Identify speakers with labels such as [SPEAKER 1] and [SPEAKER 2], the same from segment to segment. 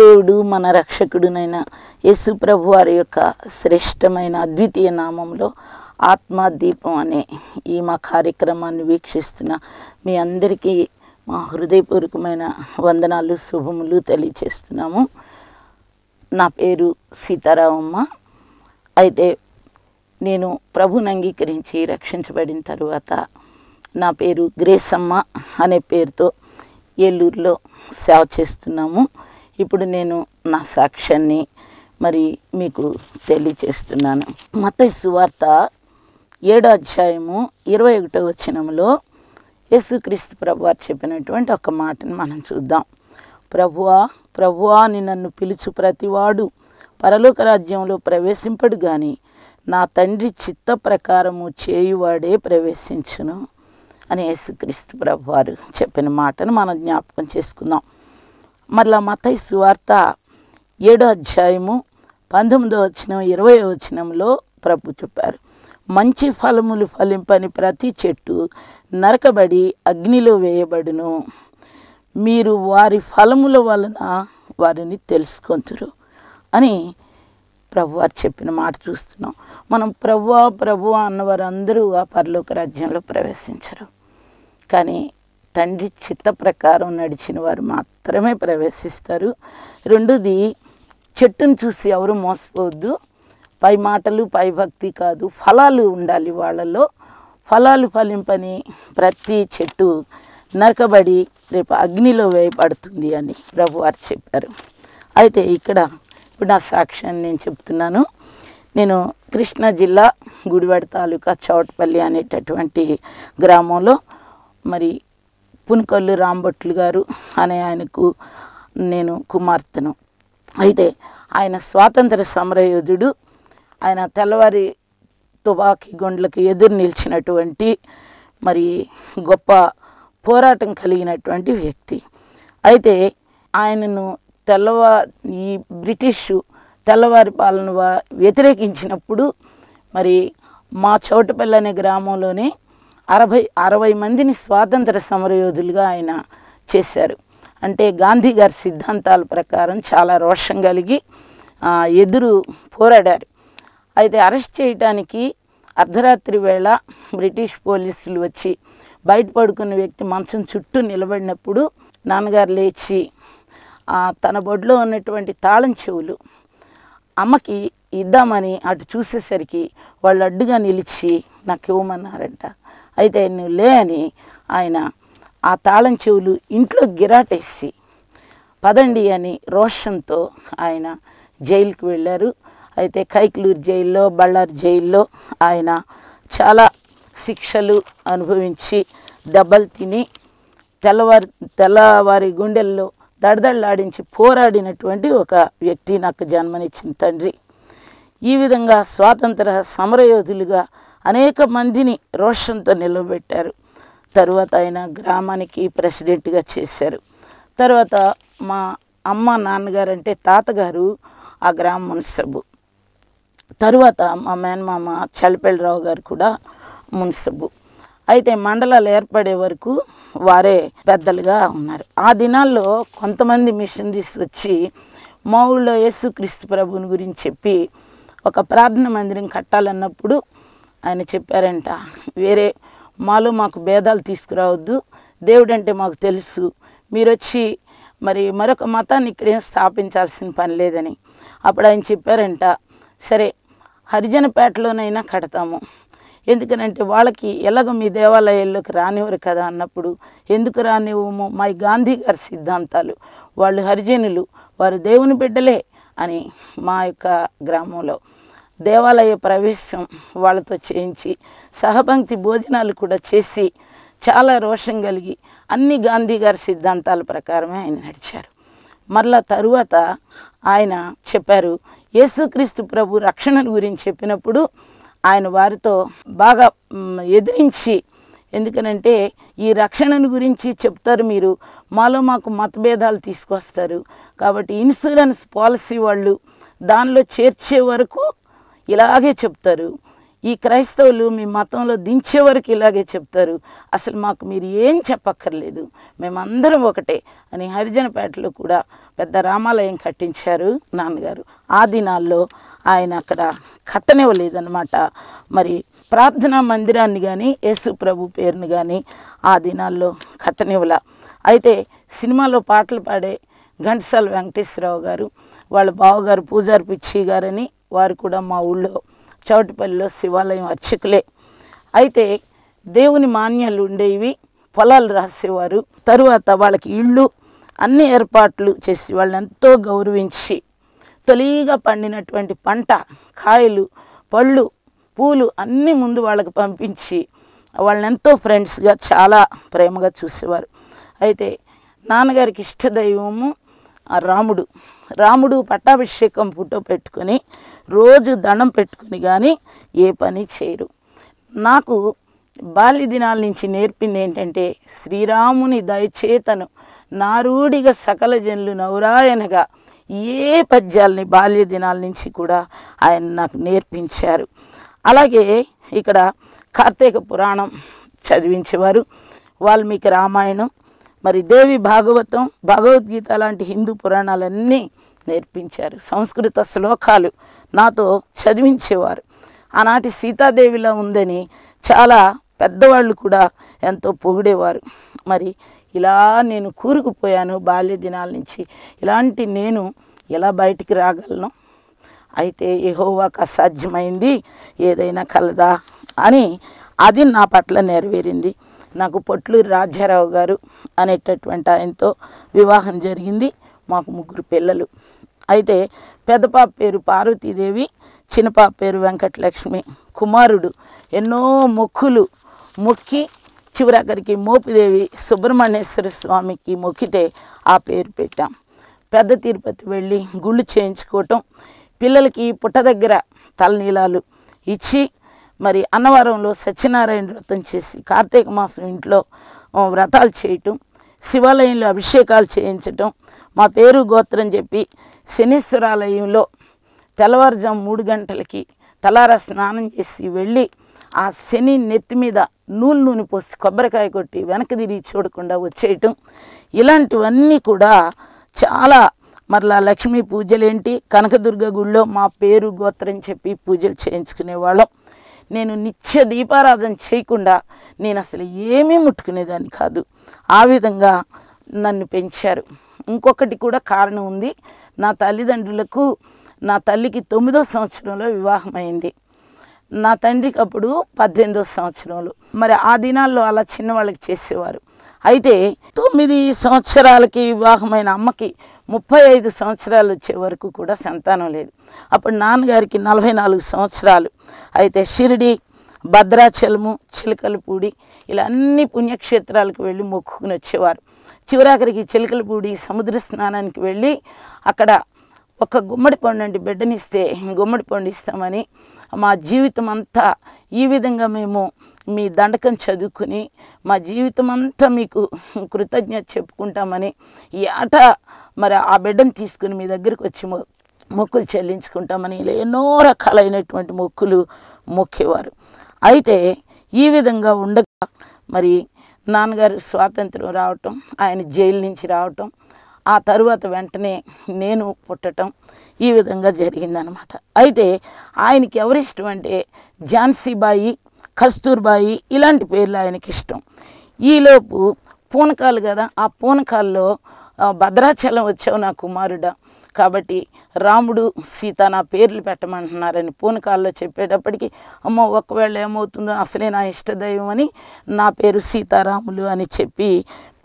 [SPEAKER 1] దేవుడు మన రక్షకుడునైన యేసు ప్రభు వారి యొక్క శ్రేష్టమైన అద్వితీయ నామంలో ఆత్మదీపం అనే ఈ మా కార్యక్రమాన్ని వీక్షిస్తున్న మీ అందరికీ మా హృదయపూర్వకమైన వందనాలు శుభములు తెలియచేస్తున్నాము నా పేరు సీతారామమ్మ అయితే నేను ప్రభుని అంగీకరించి రక్షించబడిన తరువాత నా పేరు గ్రేసమ్మ అనే పేరుతో ఏలూరులో సేవ చేస్తున్నాము ఇప్పుడు నేను నా సాక్ష్యాన్ని మరి మీకు తెలియచేస్తున్నాను మత సువార్త ఏడో అధ్యాయము ఇరవై ఒకటో వచనంలో యేసుక్రీస్తు ప్రభువారు చెప్పినటువంటి ఒక మాటను మనం చూద్దాం ప్రభువా ప్రభువా అని నన్ను పిలుచు ప్రతివాడు పరలోక రాజ్యంలో ప్రవేశింపడు కానీ నా తండ్రి చిత్త ప్రకారము చేయువాడే ప్రవేశించును అని యేసుక్రీస్తు ప్రభువారు చెప్పిన మాటను మనం జ్ఞాపకం చేసుకుందాం మరలా మతయి సువార్త ఏడో అధ్యాయము పంతొమ్మిదో వచ్చిన ఇరవై వచనంలో ప్రభు చెప్పారు మంచి ఫలములు ఫలింపని ప్రతి చెట్టు నరకబడి అగ్నిలో వేయబడును మీరు వారి ఫలముల వలన వారిని తెలుసుకొంతురు అని ప్రభువారు చెప్పిన మాట చూస్తున్నాం మనం ప్రభువ ప్రభు అందరూ ఆ పరలోక రాజ్యంలో ప్రవేశించరు కానీ తండ్రి చిత్త ప్రకారం నడిచిన వారు మాత్రమే ప్రవేశిస్తారు రెండోది చెట్టును చూసి ఎవరు మోసపోవద్దు పై మాటలు పై భక్తి కాదు ఫలాలు ఉండాలి వాళ్ళలో ఫలాలు ఫలింపని ప్రతి చెట్టు నరకబడి రేపు అగ్నిలో వేయబడుతుంది అని ప్రభువారు చెప్పారు అయితే ఇక్కడ ఇప్పుడు నా సాక్ష్యాన్ని నేను చెప్తున్నాను నేను కృష్ణా జిల్లా గుడివాడ తాలూకా చౌట్పల్లి అనేటటువంటి గ్రామంలో మరి పునుకొల్లు రాంబొట్లు గారు అనే ఆయనకు నేను కుమార్తెను అయితే ఆయన స్వాతంత్ర సమరయోధుడు ఆయన తెల్లవారి తుపాకీ గుండ్లకు ఎదురు నిలిచినటువంటి మరి గొప్ప పోరాటం కలిగినటువంటి వ్యక్తి అయితే ఆయనను తెల్లవా ఈ బ్రిటిషు తెల్లవారి పాలన వ్యతిరేకించినప్పుడు మరి మా చోటుపల్లి అనే గ్రామంలోనే అరవై అరవై మందిని స్వాతంత్ర సమరయోధులుగా ఆయన చేశారు అంటే గాంధీ గారి సిద్ధాంతాల ప్రకారం చాలా రోషం కలిగి ఎదురు పోరాడారు అయితే అరెస్ట్ చేయటానికి అర్ధరాత్రి వేళ బ్రిటిష్ పోలీసులు వచ్చి బయట పడుకున్న వ్యక్తి మంచం చుట్టూ నిలబడినప్పుడు నాన్నగారు లేచి తన బొడ్లో ఉన్నటువంటి తాళం చెవులు అమ్మకి ఇద్దామని అటు చూసేసరికి వాళ్ళు అడ్డుగా నిలిచి నాకు ఇవ్వమన్నారంట అయితే నువ్వు లే అని ఆయన ఆ తాళం చెవులు ఇంట్లో గిరాటేసి పదండి అని రోషంతో ఆయన జైలుకి వెళ్ళారు అయితే కైక్లూరు జైల్లో బళ్ళారు జైల్లో ఆయన చాలా శిక్షలు అనుభవించి దెబ్బలు తిని తెల్లవారి తెల్లవారి గుండెల్లో దడదళ్ళాడించి పోరాడినటువంటి ఒక వ్యక్తి నాకు జన్మనిచ్చిన తండ్రి ఈ విధంగా స్వాతంత్ర సమరయోధులుగా అనేక మందిని రోషంతో నిలబెట్టారు తర్వాత ఆయన గ్రామానికి ప్రెసిడెంట్గా చేశారు తర్వాత మా అమ్మ నాన్నగారు అంటే తాతగారు ఆ గ్రామ మున్సబు తరువాత మా మేనమామ చలిపల్లిరావు గారు కూడా మున్సబు అయితే మండలాలు ఏర్పడే వరకు వారే పెద్దలుగా ఉన్నారు ఆ దినాల్లో కొంతమంది మిషనరీస్ వచ్చి మా ఊళ్ళో యేసుక్రీస్తు ప్రభుని గురించి చెప్పి ఒక ప్రార్థన మందిరం కట్టాలన్నప్పుడు ఆయన చెప్పారంట వేరే మాలో మాకు భేదాలు తీసుకురావద్దు దేవుడు అంటే మాకు తెలుసు మీరు వచ్చి మరి మరొక మతాన్ని ఇక్కడేం స్థాపించాల్సిన పని లేదని అప్పుడు ఆయన చెప్పారంట సరే హరిజనపేటలోనైనా కడతాము ఎందుకనంటే వాళ్ళకి ఎలాగ మీ దేవాలయాల్లోకి రానివ్వరు కదా అన్నప్పుడు ఎందుకు రానివ్వము మా గాంధీ గారి సిద్ధాంతాలు వాళ్ళు హరిజనులు వారు దేవుని బిడ్డలే అని మా యొక్క గ్రామంలో దేవాలయ ప్రవేశం వాళ్ళతో చేయించి సహపంక్తి భోజనాలు కూడా చేసి చాలా రోషం కలిగి అన్ని గాంధీ గారి సిద్ధాంతాల ప్రకారమే ఆయన నడిచారు మరలా తరువాత ఆయన చెప్పారు యేసుక్రీస్తు ప్రభు రక్షణ గురించి చెప్పినప్పుడు ఆయన వారితో బాగా ఎదిరించి ఎందుకనంటే ఈ రక్షణను గురించి చెప్తారు మీరు మాలో మాకు మతభేదాలు తీసుకొస్తారు కాబట్టి ఇన్సూరెన్స్ పాలసీ వాళ్ళు దానిలో చేర్చే వరకు ఇలాగే చెప్తారు ఈ క్రైస్తవులు మీ మతంలో దించే వరకు ఇలాగే చెప్తారు అసలు మాకు మీరు ఏం చెప్పక్కర్లేదు మేమందరం ఒకటే అని హరిజనపేటలో కూడా పెద్ద రామాలయం కట్టించారు నాన్నగారు ఆ దినాల్లో ఆయన అక్కడ కట్టనివ్వలేదన్నమాట మరి ప్రార్థనా మందిరాన్ని కానీ యేసు ప్రభు పేరుని కానీ ఆ దినాల్లో కట్టనివ్వల అయితే సినిమాలో పాటలు పాడే ఘంటసాల వెంకటేశ్వరరావు గారు వాళ్ళ బావగారు పూజార్పిచ్చి పిచ్చి గారని వారు కూడా మా ఊళ్ళో చౌటుపల్లిలో శివాలయం అర్చకులే అయితే దేవుని మాన్యాలు ఉండేవి పొలాలు రాసేవారు తరువాత వాళ్ళకి ఇళ్ళు అన్ని ఏర్పాట్లు చేసి వాళ్ళని ఎంతో గౌరవించి తొలిగా పండినటువంటి పంట కాయలు పళ్ళు పూలు అన్నీ ముందు వాళ్ళకి పంపించి వాళ్ళని ఎంతో ఫ్రెండ్స్గా చాలా ప్రేమగా చూసేవారు అయితే నాన్నగారికి ఇష్టదైవము రాముడు రాముడు పట్టాభిషేకం ఫోటో పెట్టుకొని రోజు దండం పెట్టుకుని కానీ ఏ పని చేయరు నాకు బాల్య దినాల నుంచి నేర్పింది ఏంటంటే శ్రీరాముని దయచేతను నారూడిగా సకల జనులు నవరాయనగా ఏ పద్యాల్ని బాల్య దినాల నుంచి కూడా ఆయన నాకు నేర్పించారు అలాగే ఇక్కడ కార్తీక పురాణం చదివించేవారు వాల్మీకి రామాయణం మరి దేవి భాగవతం భగవద్గీత లాంటి హిందూ పురాణాలన్నీ నేర్పించారు సంస్కృత శ్లోకాలు నాతో చదివించేవారు ఆనాటి సీతాదేవిలా ఉందని చాలా పెద్దవాళ్ళు కూడా ఎంతో పొగిడేవారు మరి ఇలా నేను కూరుకుపోయాను బాల్య దినాల నుంచి ఇలాంటి నేను ఎలా బయటికి రాగలను అయితే యహోవాకు అసాధ్యమైంది ఏదైనా కలదా అని అది నా పట్ల నెరవేరింది నాకు పొట్లు రాజారావు గారు అనేటటువంటి ఆయనతో వివాహం జరిగింది మాకు ముగ్గురు పిల్లలు అయితే పెద్ద పాప పేరు పార్వతీదేవి చిన్న పాప పేరు వెంకటలక్ష్మి కుమారుడు ఎన్నో మొక్కులు మొక్కి చివరాఖరికి మోపిదేవి సుబ్రహ్మణ్యేశ్వర స్వామికి మొక్కితే ఆ పేరు పెట్టాం పెద్ద తిరుపతి వెళ్ళి గుళ్ళు చేయించుకోవటం పిల్లలకి పుట్ట దగ్గర తలనీలాలు ఇచ్చి మరి అన్నవరంలో సత్యనారాయణ వ్రతం చేసి కార్తీక మాసం ఇంట్లో వ్రతాలు చేయటం శివాలయంలో అభిషేకాలు చేయించటం మా పేరు గోత్రం చెప్పి శనీశ్వరాలయంలో తెల్లవారుజాము మూడు గంటలకి తలార స్నానం చేసి వెళ్ళి ఆ శని నెత్తి మీద నూనె నూనె పోసి కొబ్బరికాయ కొట్టి వెనక తిరిగి చూడకుండా వచ్చేయటం ఇలాంటివన్నీ కూడా చాలా మరలా లక్ష్మీ పూజలేంటి కనకదుర్గ గుళ్ళో మా పేరు గోత్రం చెప్పి పూజలు చేయించుకునేవాళ్ళం నేను నిత్య దీపారాధన చేయకుండా నేను అసలు ఏమీ ముట్టుకునేదాన్ని కాదు ఆ విధంగా నన్ను పెంచారు ఇంకొకటి కూడా కారణం ఉంది నా తల్లిదండ్రులకు నా తల్లికి తొమ్మిదో సంవత్సరంలో వివాహమైంది నా తండ్రికి అప్పుడు పద్దెనిమిదో సంవత్సరంలో మరి ఆ దినాల్లో అలా చిన్నవాళ్ళకి చేసేవారు అయితే తొమ్మిది సంవత్సరాలకి వివాహమైన అమ్మకి ముప్పై ఐదు సంవత్సరాలు వచ్చే వరకు కూడా సంతానం లేదు అప్పుడు నాన్నగారికి నలభై నాలుగు సంవత్సరాలు అయితే షిరిడి భద్రాచలము చిలకలపూడి ఇలా అన్ని పుణ్యక్షేత్రాలకు వెళ్ళి మొక్కుకుని వచ్చేవారు చివరాఖరికి చిలకలపూడి సముద్ర స్నానానికి వెళ్ళి అక్కడ ఒక గుమ్మడి పండు అంటే బిడ్డనిస్తే గుమ్మడి పండు ఇస్తామని మా జీవితం అంతా ఈ విధంగా మేము మీ దండకం చదువుకుని మా జీవితం అంతా మీకు కృతజ్ఞత చెప్పుకుంటామని ఈ ఆట మరి ఆ బిడ్డను తీసుకుని మీ దగ్గరికి వచ్చి మొక్కులు చెల్లించుకుంటామని ఇలా ఎన్నో రకాలైనటువంటి మొక్కులు మొక్కేవారు అయితే ఈ విధంగా ఉండగా మరి నాన్నగారు స్వాతంత్రం రావటం ఆయన జైలు నుంచి రావటం ఆ తరువాత వెంటనే నేను పుట్టడం ఈ విధంగా జరిగిందనమాట అయితే ఆయనకి ఎవరిష్టం అంటే ఝాన్సీబాయి కస్తూర్బాయి ఇలాంటి పేర్లు ఆయనకి ఇష్టం ఈలోపు పూనకాలు కదా ఆ పూనకాల్లో భద్రాచలం వచ్చావు నా కుమారుడ కాబట్టి రాముడు సీత నా పేర్లు పెట్టమంటున్నారని పూనకాల్లో చెప్పేటప్పటికి అమ్మ ఒకవేళ ఏమవుతుందో అసలే నా ఇష్టదైవం అని నా పేరు సీతారాములు అని చెప్పి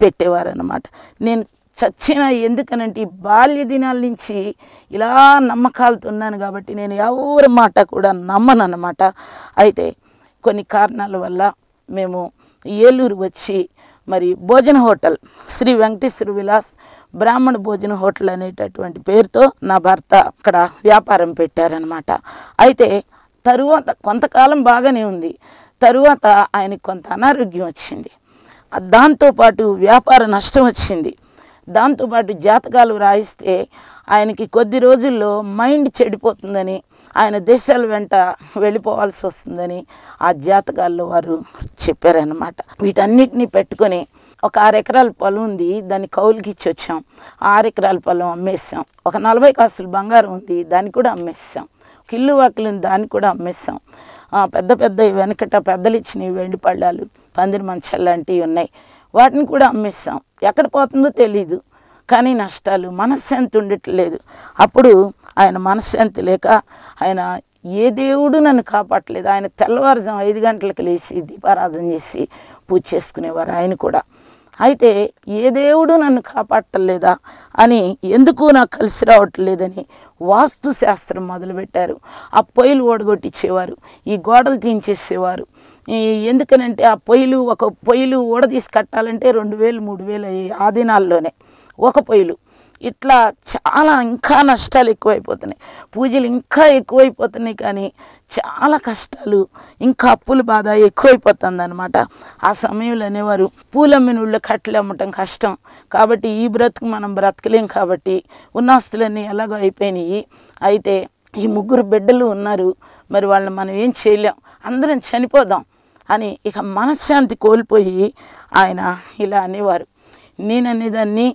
[SPEAKER 1] పెట్టేవారనమాట నేను చచ్చిన ఎందుకనంటే ఈ బాల్య దినాల నుంచి ఇలా నమ్మకాలతో ఉన్నాను కాబట్టి నేను ఎవరి మాట కూడా నమ్మను అనమాట అయితే కొన్ని కారణాల వల్ల మేము ఏలూరు వచ్చి మరి భోజన హోటల్ శ్రీ వెంకటేశ్వర విలాస్ బ్రాహ్మణ భోజన హోటల్ అనేటటువంటి పేరుతో నా భర్త అక్కడ వ్యాపారం పెట్టారనమాట అయితే తరువాత కొంతకాలం బాగానే ఉంది తరువాత ఆయనకు కొంత అనారోగ్యం వచ్చింది దాంతోపాటు వ్యాపార నష్టం వచ్చింది దాంతోపాటు జాతకాలు రాయిస్తే ఆయనకి కొద్ది రోజుల్లో మైండ్ చెడిపోతుందని ఆయన దేశాల వెంట వెళ్ళిపోవాల్సి వస్తుందని ఆ జాతకాల్లో వారు చెప్పారనమాట వీటన్నిటినీ పెట్టుకొని ఒక ఎకరాల పొలం ఉంది దాన్ని కౌలుకి ఇచ్చి వచ్చాం ఎకరాల పొలం అమ్మేసాం ఒక నలభై కాసులు బంగారం ఉంది దాన్ని కూడా అమ్మేసాం కిల్లు వాకిలిని దాన్ని కూడా అమ్మేసాం పెద్ద పెద్ద వెనకట పెద్దలు ఇచ్చిన వెండి పళ్ళాలు పందిరి మంచాలు లాంటివి ఉన్నాయి వాటిని కూడా అమ్మేస్తాం ఎక్కడ పోతుందో తెలీదు కానీ నష్టాలు మనశ్శాంతి ఉండట్లేదు అప్పుడు ఆయన మనశ్శాంతి లేక ఆయన ఏ దేవుడు నన్ను కాపాడలేదు ఆయన తెల్లవారుజాము ఐదు గంటలకు లేచి దీపారాధన చేసి పూజ చేసుకునేవారు ఆయన కూడా అయితే ఏ దేవుడు నన్ను కాపాడలేదా అని ఎందుకు నాకు కలిసి రావట్లేదని వాస్తు శాస్త్రం మొదలుపెట్టారు ఆ పొయ్యిలు ఓడగొట్టించేవారు ఈ గోడలు తీయించేసేవారు ఎందుకనంటే ఆ పొయ్యిలు ఒక పొయ్యిలు ఓడదీసి కట్టాలంటే రెండు వేలు మూడు వేలు అయ్యాయి ఆ దినాల్లోనే ఒక పొయ్యిలు ఇట్లా చాలా ఇంకా నష్టాలు ఎక్కువైపోతున్నాయి పూజలు ఇంకా ఎక్కువైపోతున్నాయి కానీ చాలా కష్టాలు ఇంకా అప్పుల బాధ ఎక్కువైపోతుంది అనమాట ఆ సమయంలో అనేవారు పూలమ్మిన ఊళ్ళో కట్టలు అమ్మటం కష్టం కాబట్టి ఈ బ్రతుకు మనం బ్రతకలేం కాబట్టి ఉన్న ఆస్తులన్నీ ఎలాగో అయిపోయినాయి అయితే ఈ ముగ్గురు బిడ్డలు ఉన్నారు మరి వాళ్ళని మనం ఏం చేయలేం అందరం చనిపోదాం అని ఇక మనశ్శాంతి కోల్పోయి ఆయన ఇలా అనేవారు నేననేదాన్ని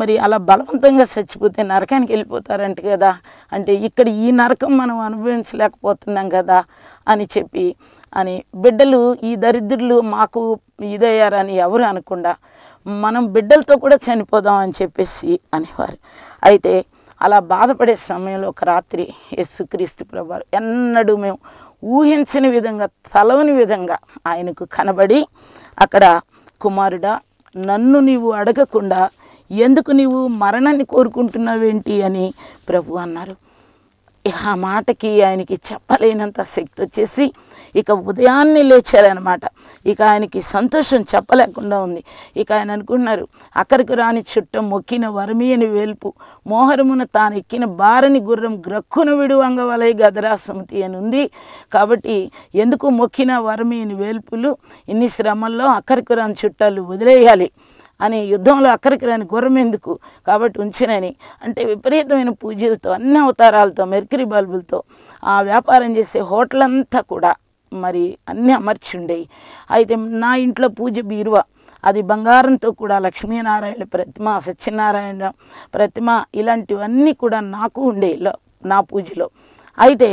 [SPEAKER 1] మరి అలా బలవంతంగా చచ్చిపోతే నరకానికి వెళ్ళిపోతారంట కదా అంటే ఇక్కడ ఈ నరకం మనం అనుభవించలేకపోతున్నాం కదా అని చెప్పి అని బిడ్డలు ఈ దరిద్రులు మాకు ఇదయ్యారని ఎవరు అనకుండా మనం బిడ్డలతో కూడా చనిపోదాం అని చెప్పేసి అనేవారు అయితే అలా బాధపడే సమయంలో ఒక రాత్రి యేసుక్రీస్తు ప్రభు ఎన్నడూ మేము ఊహించని విధంగా తలవని విధంగా ఆయనకు కనబడి అక్కడ కుమారుడా నన్ను నీవు అడగకుండా ఎందుకు నీవు మరణాన్ని కోరుకుంటున్నావేంటి అని ప్రభు అన్నారు ఆ మాటకి ఆయనకి చెప్పలేనంత శక్తి వచ్చేసి ఇక ఉదయాన్నే లేచారనమాట ఇక ఆయనకి సంతోషం చెప్పలేకుండా ఉంది ఇక ఆయన అనుకున్నారు అక్కడికి రాని చుట్టం మొక్కిన వరమీయని వెలుపు మోహరమున తాను ఎక్కిన బారని గుర్రం గ్రక్కును విడు అంగవలయ గదరా అని ఉంది కాబట్టి ఎందుకు మొక్కిన వరమీయని వెలుపులు ఇన్ని శ్రమల్లో అక్కడికి రాని చుట్టాలు వదిలేయాలి అని యుద్ధంలో అక్కడికి రాని గుర్రం ఎందుకు కాబట్టి ఉంచినని అంటే విపరీతమైన పూజలతో అన్ని అవతారాలతో మెర్కరీ బల్బులతో ఆ వ్యాపారం చేసే హోటల్ అంతా కూడా మరి అన్నీ అమర్చి ఉండేవి అయితే నా ఇంట్లో పూజ బీరువా అది బంగారంతో కూడా లక్ష్మీనారాయణ ప్రతిమ సత్యనారాయణ ప్రతిమ ఇలాంటివన్నీ కూడా నాకు ఉండే నా పూజలో అయితే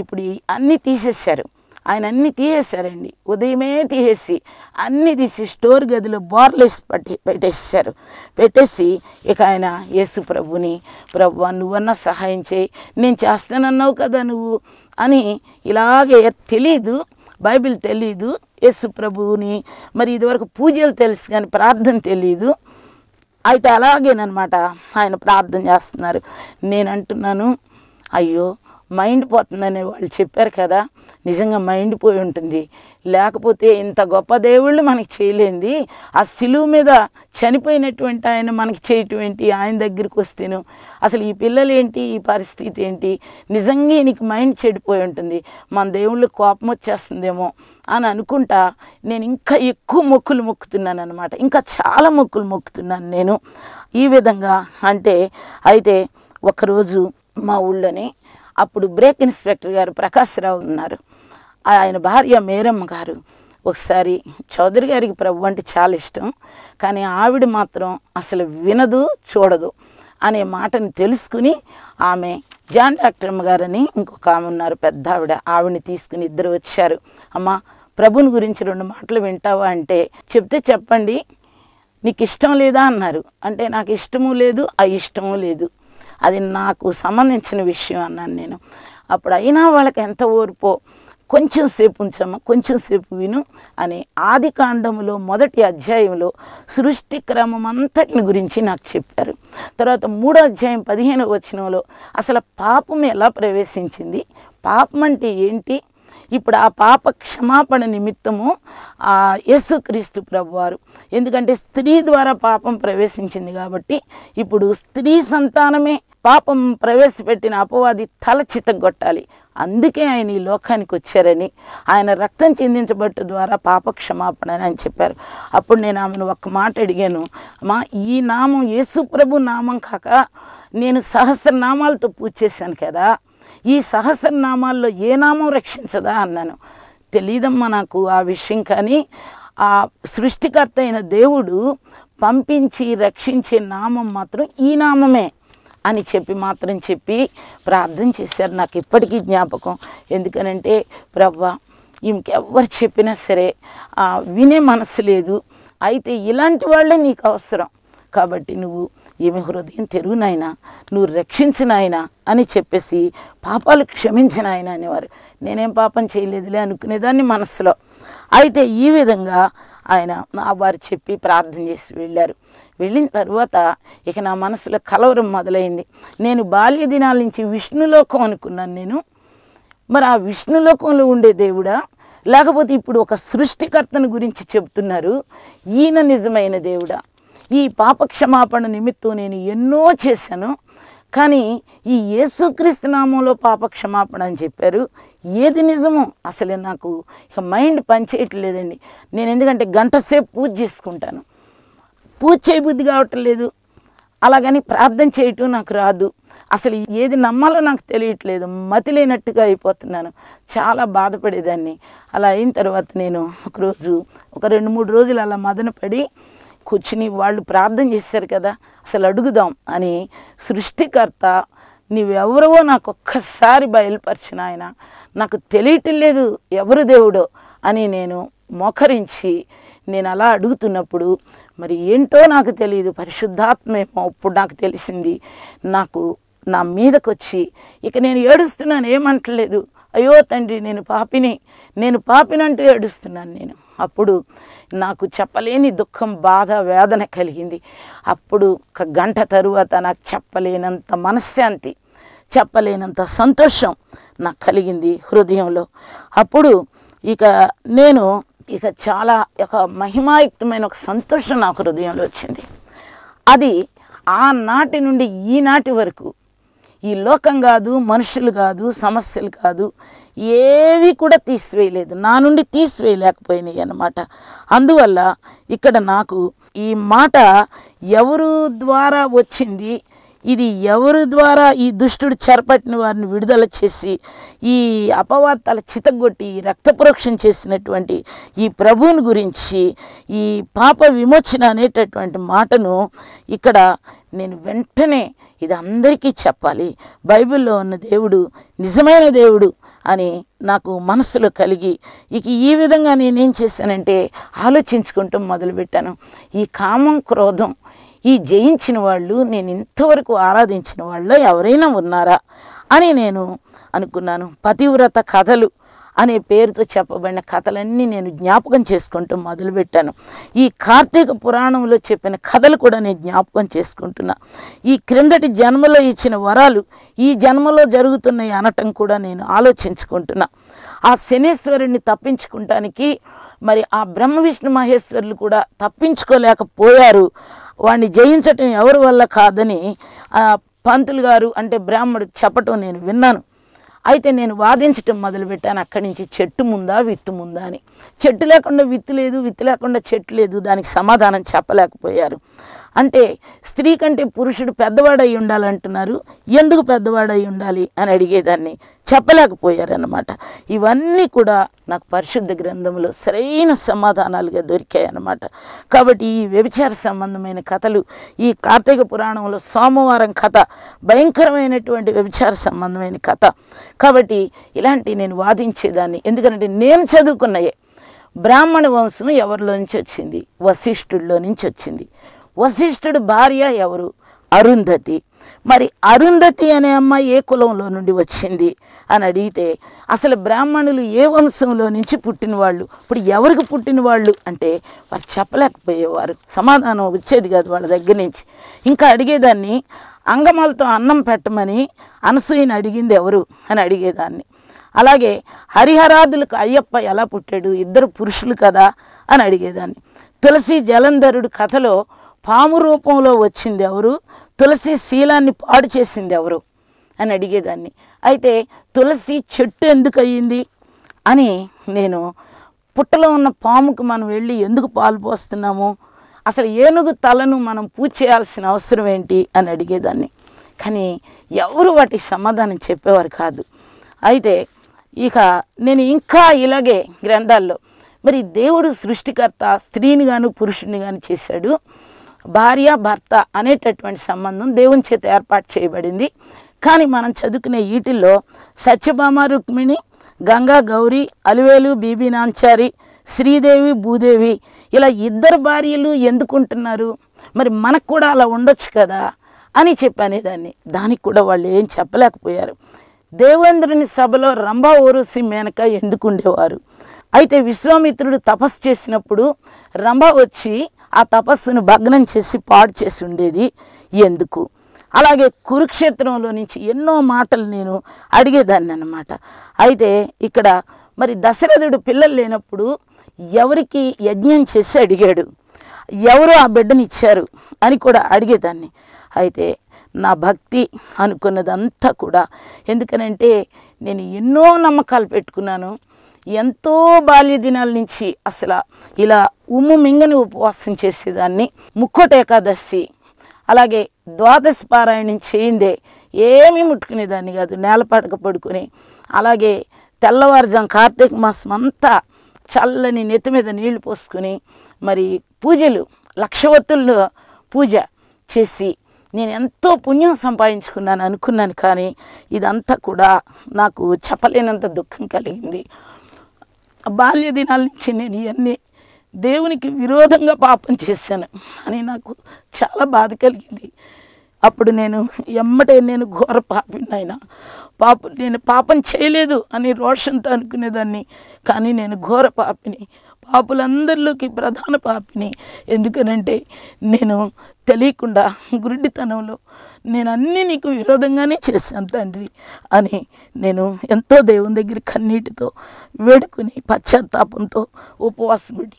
[SPEAKER 1] ఇప్పుడు అన్నీ తీసేశారు ఆయన అన్ని తీసేశారండి ఉదయమే తీసేసి అన్నీ తీసి స్టోర్ గదిలో బార్లెస్ పట్టి పెట్టేశారు పెట్టేసి ఇక ఆయన యేసు ప్రభుని ప్రభు నువ్వన్నా సహాయం చేయి నేను చేస్తానన్నావు కదా నువ్వు అని ఇలాగే తెలీదు బైబిల్ తెలీదు యేసు ప్రభువుని మరి ఇదివరకు పూజలు తెలుసు కానీ ప్రార్థన తెలీదు అయితే అలాగేనమాట ఆయన ప్రార్థన చేస్తున్నారు నేను అంటున్నాను అయ్యో మైండ్ పోతుందని వాళ్ళు చెప్పారు కదా నిజంగా మైండ్ పోయి ఉంటుంది లేకపోతే ఇంత గొప్ప దేవుళ్ళు మనకి చేయలేంది ఆ సిలువు మీద చనిపోయినటువంటి ఆయన మనకి చేయటం ఏంటి ఆయన దగ్గరికి వస్తేను అసలు ఈ పిల్లలు ఏంటి ఈ పరిస్థితి ఏంటి నిజంగా నీకు మైండ్ చెడిపోయి ఉంటుంది మన దేవుళ్ళకి కోపం వచ్చేస్తుందేమో అని అనుకుంటా నేను ఇంకా ఎక్కువ మొక్కులు మొక్కుతున్నాను అనమాట ఇంకా చాలా మొక్కులు మొక్కుతున్నాను నేను ఈ విధంగా అంటే అయితే ఒకరోజు మా ఊళ్ళోనే అప్పుడు బ్రేక్ ఇన్స్పెక్టర్ గారు ప్రకాశ్రావు ఉన్నారు ఆయన భార్య మేరమ్మ గారు ఒకసారి చౌదరి గారికి ప్రభు అంటే చాలా ఇష్టం కానీ ఆవిడ మాత్రం అసలు వినదు చూడదు అనే మాటని తెలుసుకుని ఆమె జాన్ అమ్మ గారని ఇంకొక ఆమె ఉన్నారు పెద్ద ఆవిడ ఆవిడని తీసుకుని ఇద్దరు వచ్చారు అమ్మ ప్రభుని గురించి రెండు మాటలు వింటావా అంటే చెప్తే చెప్పండి నీకు ఇష్టం లేదా అన్నారు అంటే నాకు ఇష్టము లేదు ఆ అయిష్టము లేదు అది నాకు సంబంధించిన విషయం అన్నాను నేను అప్పుడు అయినా వాళ్ళకి ఎంత ఓర్పో కొంచెం సేపు ఉంచమ్మా కొంచెం సేపు విను అని ఆది కాండములో మొదటి అధ్యాయంలో సృష్టి క్రమం అంతటిని గురించి నాకు చెప్పారు తర్వాత మూడో అధ్యాయం పదిహేను వచనంలో అసలు పాపం ఎలా ప్రవేశించింది పాపం అంటే ఏంటి ఇప్పుడు ఆ పాప క్షమాపణ నిమిత్తము ఆ యేసుక్రీస్తు ప్రభువారు ఎందుకంటే స్త్రీ ద్వారా పాపం ప్రవేశించింది కాబట్టి ఇప్పుడు స్త్రీ సంతానమే పాపం ప్రవేశపెట్టిన అపవాది తల చితగొట్టాలి అందుకే ఆయన ఈ లోకానికి వచ్చారని ఆయన రక్తం చెందించబట్టు ద్వారా పాప క్షమాపణ అని ఆయన చెప్పారు అప్పుడు నేను ఆమెను ఒక్క మాట అడిగాను మా ఈ నామం యేసుప్రభు నామం కాక నేను సహస్రనామాలతో పూజ చేశాను కదా ఈ సహస్రనామాల్లో ఏ నామం రక్షించదా అన్నాను తెలీదమ్మా నాకు ఆ విషయం కానీ ఆ సృష్టికర్త అయిన దేవుడు పంపించి రక్షించే నామం మాత్రం ఈ నామమే అని చెప్పి మాత్రం చెప్పి ప్రార్థన చేశారు నాకు ఇప్పటికీ జ్ఞాపకం ఎందుకనంటే ప్రవ్వ ఇంకెవ్వరు చెప్పినా సరే వినే మనసు లేదు అయితే ఇలాంటి వాళ్ళే నీకు అవసరం కాబట్టి నువ్వు ఈమె హృదయం తెరువునైనా నువ్వు రక్షించిన ఆయన అని చెప్పేసి పాపాలు క్షమించిన ఆయన అనేవారు నేనేం పాపం చేయలేదులే అనుకునేదాన్ని మనసులో అయితే ఈ విధంగా ఆయన వారు చెప్పి ప్రార్థన చేసి వెళ్ళారు వెళ్ళిన తర్వాత ఇక నా మనసులో కలవరం మొదలైంది నేను బాల్య దినాల నుంచి విష్ణులోకం అనుకున్నాను నేను మరి ఆ విష్ణులోకంలో ఉండే దేవుడా లేకపోతే ఇప్పుడు ఒక సృష్టికర్తను గురించి చెబుతున్నారు ఈయన నిజమైన దేవుడా ఈ పాపక్షమాపణ నిమిత్తం నేను ఎన్నో చేశాను కానీ ఈ యేసుక్రీస్తు నామంలో పాపక్షమాపణ అని చెప్పారు ఏది నిజమో అసలే నాకు ఇక మైండ్ పనిచేయట్లేదండి నేను ఎందుకంటే గంట సేపు పూజ చేసుకుంటాను పూజ చేయబుద్ధి కావట్లేదు అలాగని ప్రార్థన చేయటం నాకు రాదు అసలు ఏది నమ్మాలో నాకు తెలియట్లేదు మతి లేనట్టుగా అయిపోతున్నాను చాలా బాధపడేదాన్ని అలా అయిన తర్వాత నేను ఒకరోజు ఒక రెండు మూడు రోజులు అలా మదనపడి కూర్చుని వాళ్ళు ప్రార్థన చేశారు కదా అసలు అడుగుదాం అని సృష్టికర్త నీవెవరవో నాకు ఒక్కసారి బయలుపరిచిన ఆయన నాకు తెలియటం లేదు ఎవరు దేవుడో అని నేను మోకరించి నేను అలా అడుగుతున్నప్పుడు మరి ఏంటో నాకు తెలియదు పరిశుద్ధాత్మేమో ఇప్పుడు నాకు తెలిసింది నాకు నా మీదకొచ్చి ఇక నేను ఏడుస్తున్నాను ఏమంటలేదు అయ్యో తండ్రి నేను పాపిని నేను పాపినంటూ ఏడుస్తున్నాను నేను అప్పుడు నాకు చెప్పలేని దుఃఖం బాధ వేదన కలిగింది అప్పుడు ఒక గంట తరువాత నాకు చెప్పలేనంత మనశ్శాంతి చెప్పలేనంత సంతోషం నాకు కలిగింది హృదయంలో అప్పుడు ఇక నేను ఇక చాలా ఒక మహిమాయుక్తమైన ఒక సంతోషం నా హృదయంలో వచ్చింది అది ఆనాటి నుండి ఈనాటి వరకు ఈ లోకం కాదు మనుషులు కాదు సమస్యలు కాదు ఏవి కూడా తీసివేయలేదు నా నుండి తీసివేయలేకపోయినాయి అన్నమాట అందువల్ల ఇక్కడ నాకు ఈ మాట ఎవరు ద్వారా వచ్చింది ఇది ఎవరి ద్వారా ఈ దుష్టుడు చేరపట్టిన వారిని విడుదల చేసి ఈ అపవార్తల చితగొట్టి రక్తప్రోక్షణ చేసినటువంటి ఈ ప్రభువుని గురించి ఈ పాప విమోచన అనేటటువంటి మాటను ఇక్కడ నేను వెంటనే ఇది అందరికీ చెప్పాలి బైబిల్లో ఉన్న దేవుడు నిజమైన దేవుడు అని నాకు మనసులో కలిగి ఇక ఈ విధంగా నేనేం చేశానంటే ఆలోచించుకుంటూ మొదలుపెట్టాను ఈ కామం క్రోధం ఈ జయించిన వాళ్ళు నేను ఇంతవరకు ఆరాధించిన వాళ్ళు ఎవరైనా ఉన్నారా అని నేను అనుకున్నాను పతివ్రత కథలు అనే పేరుతో చెప్పబడిన కథలన్నీ నేను జ్ఞాపకం చేసుకుంటూ మొదలుపెట్టాను ఈ కార్తీక పురాణంలో చెప్పిన కథలు కూడా నేను జ్ఞాపకం చేసుకుంటున్నా ఈ క్రిందటి జన్మలో ఇచ్చిన వరాలు ఈ జన్మలో జరుగుతున్నాయి అనటం కూడా నేను ఆలోచించుకుంటున్నా ఆ శనేశ్వరుణ్ణి తప్పించుకుంటానికి మరి ఆ బ్రహ్మ విష్ణు మహేశ్వరులు కూడా తప్పించుకోలేకపోయారు వాడిని జయించటం ఎవరి వల్ల కాదని పంతులు గారు అంటే బ్రాహ్మడు చెప్పటం నేను విన్నాను అయితే నేను వాదించటం మొదలుపెట్టాను అక్కడి నుంచి చెట్టు ముందా విత్తు ముందా అని చెట్టు లేకుండా విత్తు లేదు విత్తు లేకుండా చెట్టు లేదు దానికి సమాధానం చెప్పలేకపోయారు అంటే స్త్రీ కంటే పురుషుడు పెద్దవాడై ఉండాలంటున్నారు ఎందుకు అయి ఉండాలి అని అడిగేదాన్ని చెప్పలేకపోయారనమాట ఇవన్నీ కూడా నాకు పరిశుద్ధ గ్రంథంలో సరైన సమాధానాలుగా దొరికాయన్నమాట కాబట్టి ఈ వ్యభిచార సంబంధమైన కథలు ఈ కార్తీక పురాణంలో సోమవారం కథ భయంకరమైనటువంటి వ్యభిచార సంబంధమైన కథ కాబట్టి ఇలాంటి నేను వాదించేదాన్ని ఎందుకంటే నేను చదువుకున్నాయే బ్రాహ్మణ వంశం ఎవరిలో నుంచి వచ్చింది వశిష్ఠుడిలో నుంచి వచ్చింది వశిష్ఠుడు భార్య ఎవరు అరుంధతి మరి అరుంధతి అనే అమ్మాయి ఏ కులంలో నుండి వచ్చింది అని అడిగితే అసలు బ్రాహ్మణులు ఏ వంశంలో నుంచి పుట్టిన వాళ్ళు ఇప్పుడు ఎవరికి పుట్టిన వాళ్ళు అంటే వారు చెప్పలేకపోయేవారు సమాధానం వచ్చేది కాదు వాళ్ళ దగ్గర నుంచి ఇంకా అడిగేదాన్ని అంగమాలతో అన్నం పెట్టమని అనసూయని అడిగింది ఎవరు అని అడిగేదాన్ని అలాగే హరిహరాదులకు అయ్యప్ప ఎలా పుట్టాడు ఇద్దరు పురుషులు కదా అని అడిగేదాన్ని తులసి జలంధరుడు కథలో పాము రూపంలో వచ్చింది ఎవరు తులసి శీలాన్ని పాడు చేసింది ఎవరు అని అడిగేదాన్ని అయితే తులసి చెట్టు ఎందుకు అయ్యింది అని నేను పుట్టలో ఉన్న పాముకు మనం వెళ్ళి ఎందుకు పాలు పోస్తున్నాము అసలు ఏనుగు తలను మనం పూజ చేయాల్సిన అవసరం ఏంటి అని అడిగేదాన్ని కానీ ఎవరు వాటి సమాధానం చెప్పేవారు కాదు అయితే ఇక నేను ఇంకా ఇలాగే గ్రంథాల్లో మరి దేవుడు సృష్టికర్త స్త్రీని కాను పురుషుని గాను చేశాడు భార్య భర్త అనేటటువంటి సంబంధం దేవుని చేత ఏర్పాటు చేయబడింది కానీ మనం చదువుకునే వీటిల్లో సత్యభామ రుక్మిణి గంగా గౌరీ అలివేలు బీబీ నాంచారి శ్రీదేవి భూదేవి ఇలా ఇద్దరు భార్యలు ఎందుకుంటున్నారు మరి మనకు కూడా అలా ఉండొచ్చు కదా అని చెప్పనేదాన్ని దానికి కూడా వాళ్ళు ఏం చెప్పలేకపోయారు దేవేంద్రుని సభలో రంభా ఊరుసి మేనక ఎందుకు ఉండేవారు అయితే విశ్వామిత్రుడు తపస్సు చేసినప్పుడు రంభ వచ్చి ఆ తపస్సును భగ్నం చేసి పాడు చేసి ఉండేది ఎందుకు అలాగే కురుక్షేత్రంలో నుంచి ఎన్నో మాటలు నేను అడిగేదాన్ని అన్నమాట అయితే ఇక్కడ మరి దశరథుడు పిల్లలు లేనప్పుడు ఎవరికి యజ్ఞం చేసి అడిగాడు ఎవరు ఆ ఇచ్చారు అని కూడా అడిగేదాన్ని అయితే నా భక్తి అనుకున్నదంతా కూడా ఎందుకనంటే నేను ఎన్నో నమ్మకాలు పెట్టుకున్నాను ఎంతో బాల్య దినాల నుంచి అసలు ఇలా ఉమ్ము మింగని ఉపవాసం చేసేదాన్ని ముక్కోట ఏకాదశి అలాగే ద్వాదశ పారాయణం చేయిందే ఏమీ ముట్టుకునేదాన్ని కాదు నేలపాటక పడుకుని అలాగే తెల్లవారుజాం కార్తీక మాసం అంతా చల్లని నెత్తి మీద నీళ్లు పోసుకుని మరి పూజలు లక్షవత్తుల్లో పూజ చేసి నేను ఎంతో పుణ్యం సంపాదించుకున్నాను అనుకున్నాను కానీ ఇదంతా కూడా నాకు చెప్పలేనంత దుఃఖం కలిగింది బాల్య దినాల నుంచి నేను ఇవన్నీ దేవునికి విరోధంగా పాపం చేశాను అని నాకు చాలా బాధ కలిగింది అప్పుడు నేను ఎమ్మటే నేను ఘోర పాపిని ఆయన పాపం నేను పాపం చేయలేదు అని రోషంతో అనుకునేదాన్ని కానీ నేను ఘోర పాపిని పాపులందరిలోకి ప్రధాన పాపిని ఎందుకనంటే నేను తెలియకుండా గురుడితనంలో నేను అన్నీ నీకు విరోధంగానే చేశాను తండ్రి అని నేను ఎంతో దేవుని దగ్గర కన్నీటితో వేడుకుని పశ్చాత్తాపంతో ఉపవాసం పెట్టి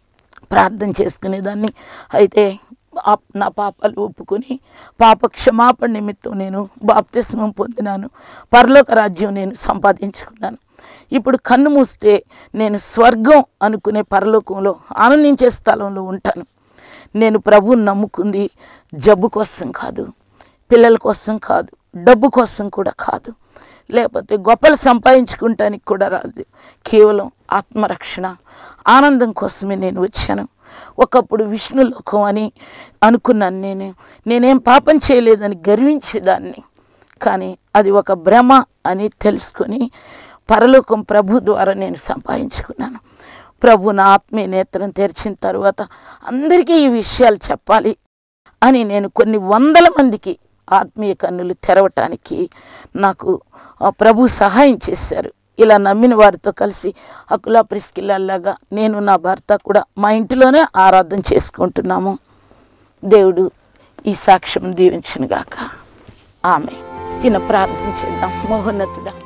[SPEAKER 1] ప్రార్థన చేసుకునేదాన్ని అయితే నా పాపాలు ఒప్పుకొని పాప క్షమాపణ నిమిత్తం నేను బాప్తిస్మం పొందినాను పరలోక రాజ్యం నేను సంపాదించుకున్నాను ఇప్పుడు కన్ను మూస్తే నేను స్వర్గం అనుకునే పరలోకంలో ఆనందించే స్థలంలో ఉంటాను నేను ప్రభువుని నమ్ముకుంది జబ్బు కోసం కాదు పిల్లల కోసం కాదు డబ్బు కోసం కూడా కాదు లేకపోతే గొప్పలు సంపాదించుకుంటానికి కూడా రాదు కేవలం ఆత్మరక్షణ ఆనందం కోసమే నేను వచ్చాను ఒకప్పుడు విష్ణు లోకం అని అనుకున్నాను నేను నేనేం పాపం చేయలేదని గర్వించేదాన్ని కానీ అది ఒక భ్రమ అని తెలుసుకొని పరలోకం ప్రభు ద్వారా నేను సంపాదించుకున్నాను ప్రభు నా ఆత్మీయ నేత్రం తెరిచిన తర్వాత అందరికీ ఈ విషయాలు చెప్పాలి అని నేను కొన్ని వందల మందికి ఆత్మీయ కన్నులు తెరవటానికి నాకు ప్రభు సహాయం చేశారు ఇలా నమ్మిన వారితో కలిసి అకులా ప్రిస్కిల్లలాగా నేను నా భర్త కూడా మా ఇంటిలోనే ఆరాధన చేసుకుంటున్నాము దేవుడు ఈ సాక్ష్యం దీవించినగాక ఆమె చిన్న ప్రార్థన చేద్దాం మహోన్నతుడా